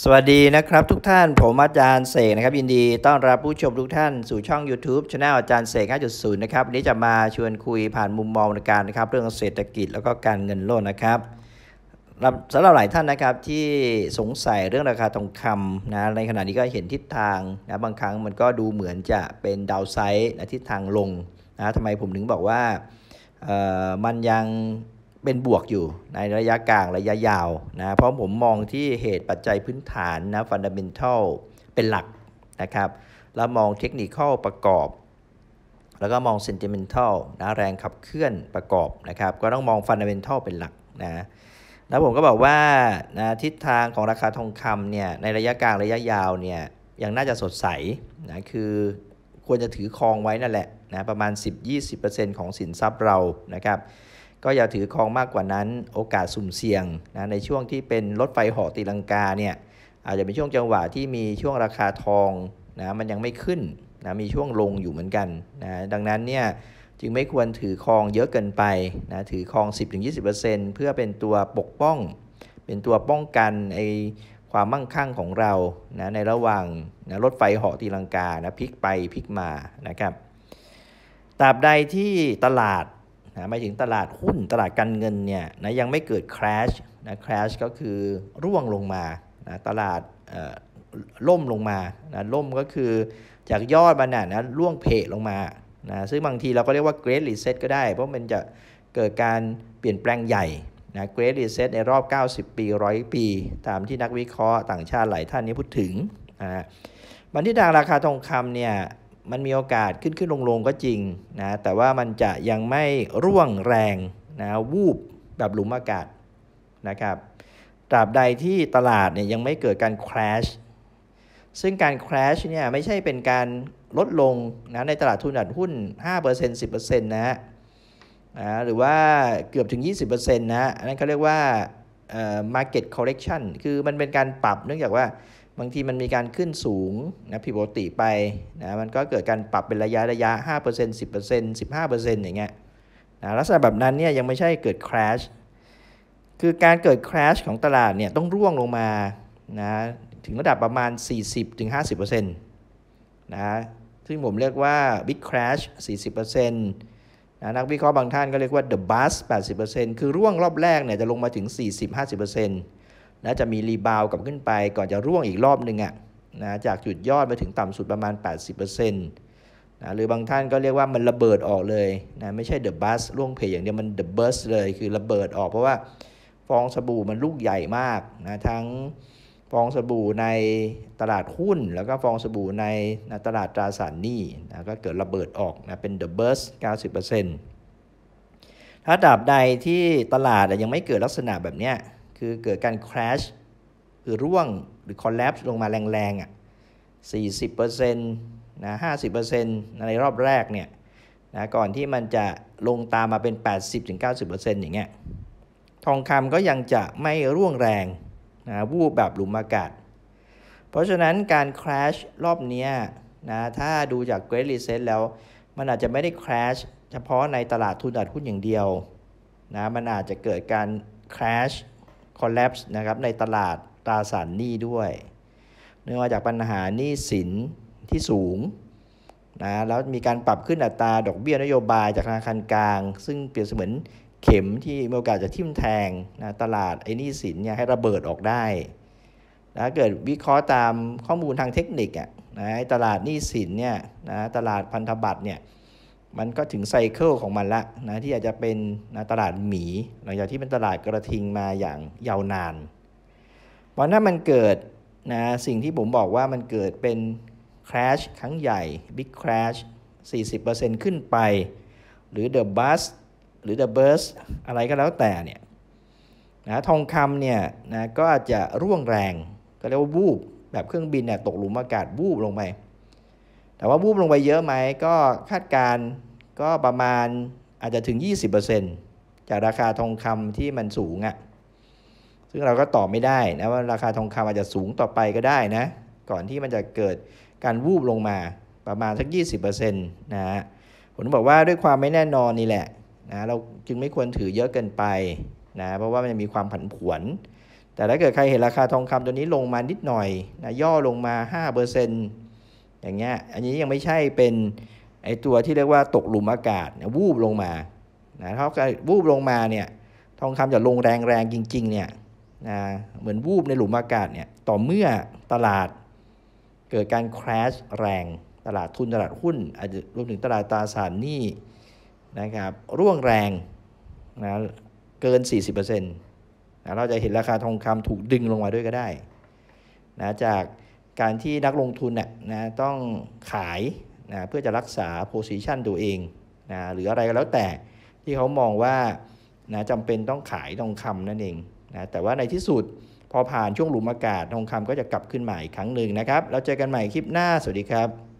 สวัสดีนะครับทุกท่านผมอาจารย์เสกนะครับ ยินดีต้อนรับผู้ชมทุกท่านสู่ช่อง YouTube ช anel อาจารย์เสก5.0นะครับวันนี้จะมาชวนคุยผ่านมุมมองในการนะครับเรื่องเศรษฐกิจแล้วก็การเงินโลกนะครับสำหรับหลายท่านนะครับที่สงสัยเรื่องราคาทองคำนะ ในขณะนี้ก็เห็นทิศทางนะ บางครั้งมันก็ดูเหมือนจะเป็นดาวไซด์นะทิศทางลงนะทำไมผมถึงบอกว่ามันยังเป็นบวกอยู่ในระยะกลางระยะยาวนะ เพราะผมมองที่เหตุปัจจัยพื้นฐานนะฟันดัมเบลทัลเป็นหลักนะครับแล้วมองเทคนิคประกอบ แล้วก็มองเซนติเมนทัลนะแรงขับเคลื่อนประกอบนะครับก็ต้องมองฟันดัมเบลทัลเป็นหลักนะแล้วผมก็บอกว่านะทิศทางของราคาทองคำเนี่ยในระยะกลางระยะยาวเนี่ยยังน่าจะสดใสนะคือควรจะถือครองไว้นั่นแหละนะประมาณ 10-20%ของสินทรัพย์เรานะครับก็อย่าถือครองมากกว่านั้นโอกาสสุ่มเสี่ยงนะในช่วงที่เป็นรถไฟหอตีลังกาเนี่ยอาจจะเป็นช่วงจังหวะที่มีช่วงราคาทองนะมันยังไม่ขึ้นนะมีช่วงลงอยู่เหมือนกันนะดังนั้นเนี่ยจึงไม่ควรถือครองเยอะเกินไปนะถือครอง 10-20%เพื่อเป็นตัวปกป้อง เป็นตัวป้องกันไอความมั่งคั่งของเรานะในระหว่างนะรถไฟหอตีลังกานะพลิกไปพลิกมานะครับตราบใดที่ตลาดนะหมายถึงตลาดหุ้นตลาดการเงินเนี่ยนะยังไม่เกิดคราชนะคราชก็คือร่วงลงมานะตลาดล่มลงมานะล่มก็คือจากยอดมันนะนะร่วงเพลงมานะซึ่งบางทีเราก็เรียกว่าเกรดรีเซ็ตก็ได้ เพราะมันจะเกิดการเปลี่ยนแปลงใหญ่นะเกรดรีเซ็ตในรอบ 90 ปี100ปี ตามที่นักวิเคราะห์ต่างชาติหลายท่านนี้พูดถึงนะบันทิดางราคาทองคำเนี่ยมันมีโอกาสขึ้นขึ้นลงลงก็จริงนะ แต่ว่ามันจะยังไม่ร่วงแรงนะวูบแบบหลุมอากาศนะครับ ตราบใดที่ตลาดเนี่ยยังไม่เกิดการคราชซึ่งการคราชเนี่ยไม่ใช่เป็นการลดลงนะในตลาดทุนหุ้น5% 10%นะฮนะหรือว่าเกือบถึง 20%นะอันนั้นเขาเรียกว่า market correction คือมันเป็นการปรับเนื่องจากว่าบางทีมันมีการขึ้นสูงนะผิดปกติไปนะมันก็เกิดการปรับเป็นระยะระยะ 5% 10% 15%อย่างเงี้ยนะลักษณะแบบนั้นเนี่ยยังไม่ใช่เกิดคราชคือการเกิดคราชของตลาดเนี่ยต้องร่วงลงมานะถึงระดับประมาณ 40-50%นะซึ่งผมเรียกว่า big crash 40%นะนักวิเคราะห์บางท่านก็เรียกว่า the bust 80%คือร่วงรอบแรกเนี่ยจะลงมาถึง 40-50%นะจะมีรีบาวกลับขึ้นไปก่อนจะร่วงอีกรอบหนึ่งอ่ะนะจากจุดยอดไปถึงต่ำสุดประมาณ 80%นะหรือบางท่านก็เรียกว่ามันระเบิดออกเลยนะไม่ใช่เดอะบัสร่วงเพยอย่างเดียวมันเดอะเบิร์สเลย คือระเบิดออกเพราะว่าฟองสบู่มันลูกใหญ่มากนะทั้งฟองสบู่ในตลาดหุ้นแล้วก็ฟองสบู่ในนะตลาดตราสารหนี้นะก็เกิดระเบิดออกนะเป็นเดอะเบิร์สเถ้าดาบใดที่ตลาดยังไม่เกิดลักษณะแบบเนี้ยคือเกิดการ crash คือร่วงหรือ collapse ลงมาแรงๆอ่ะ40%นะ50%ในรอบแรกเนี่ยนะก่อนที่มันจะลงตามมาเป็น 80-90%อย่างเงี้ยทองคำก็ยังจะไม่ร่วงแรงนะวูบแบบหลุมอากาศ เพราะฉะนั้นการ crash รอบนี้นะถ้าดูจาก Great Reset แล้ว มันอาจจะไม่ได้ crash เฉพาะในตลาดทุนตลาดหุ้นอย่างเดียวนะมันอาจจะเกิดการ crash collapse นะครับ ในตลาดตราสารหนี้ด้วย เนื่องมาจากปัญหาหนี้สินที่สูงนะแล้วมีการปรับขึ้นอัตราดอกเบี้ยนโยบายจากธนาคารกลาง ซึ่งเปรียบเสมือนเข็มที่มีโอกาสจะทิ่มแทงนะตลาดไอ้นี่สินเนี่ยให้ระเบิดออกได้นะเกิดวิเคราะห์ตามข้อมูลทางเทคนิคอ่ะนะตลาดนี่สินเนี่ยนะตลาดพันธบัตรเนี่ยมันก็ถึงไซเคิลของมันละนะที่อาจจะเป็นนะตลาดหมีหลังจากที่เป็นตลาดกระทิงมาอย่างยาวนานเพราะนั้นมันเกิดนะสิ่งที่ผมบอกว่ามันเกิดเป็นคราชครั้งใหญ่บิ๊กคราช40%ขึ้นไป หรือ the b u s สหรือ the burst อะไรก็แล้วแต่เนี่ยนะทองคำเนี่ยนะก็อาจจะร่วงแรงก็เรียกว่าวูบ แบบเครื่องบินเนี่ยตกหลุมอากาศวูบลงไปแต่ว่าวูบลงไปเยอะไหม ก็คาดการก็ประมาณอาจจะถึง 20%จากราคาทองคำที่มันสูงอะ่ะ ซึ่งเราก็ตอบไม่ได้นะว่าราคาทองคำอาจจะสูงต่อไปก็ได้นะ ก่อนที่มันจะเกิดการวูบลงมาประมาณสัก20%นะฮะ ผมบอกว่าด้วยความไม่แน่นอนนี่แหละนะเราจึงไม่ควรถือเยอะเกินไป นะเพราะว่ามันจะมีความผันผวน แต่ถ้าเกิดใครเห็นราคาทองคำตัวนี้ลงมานิดหน่อยนะย่อลงมา5%อย่างเงี้ย อันนี้ยังไม่ใช่เป็นไอตัวที่เรียกว่าตกหลุมอากาศวูบลงมา นะถ้าวูบลงมาเนี่ย ทองคำจะลงแรงแรงจริงๆ เนี่ยนะเหมือนวูบในหลุมอากาศเนี่ยต่อเมื่อตลาดเกิดการคราชแรงตลาดทุนตลาดหุ้นอาจจะรวมถึงตลาดตราสารหนี้นะครับร่วงแรงนะเกิน 40%นะเราจะเห็นราคาทองคำถูกดึงลงมาด้วยก็ได้นะจากการที่นักลงทุนน่ยนะต้องขายนะเพื่อจะรักษาโพซิชันตัวเองนะหรืออะไรก็แล้วแต่ที่เขามองว่านะจำเป็นต้องขายทองคำนั่นเองนะแต่ว่าในที่สุดพอผ่านช่วงหลุมอากาศทองคำก็จะกลับขึ้นมหอีกครั้งหนึ่งนะครับเราเจอกันใหม่คลิปหน้าสวัสดีครับ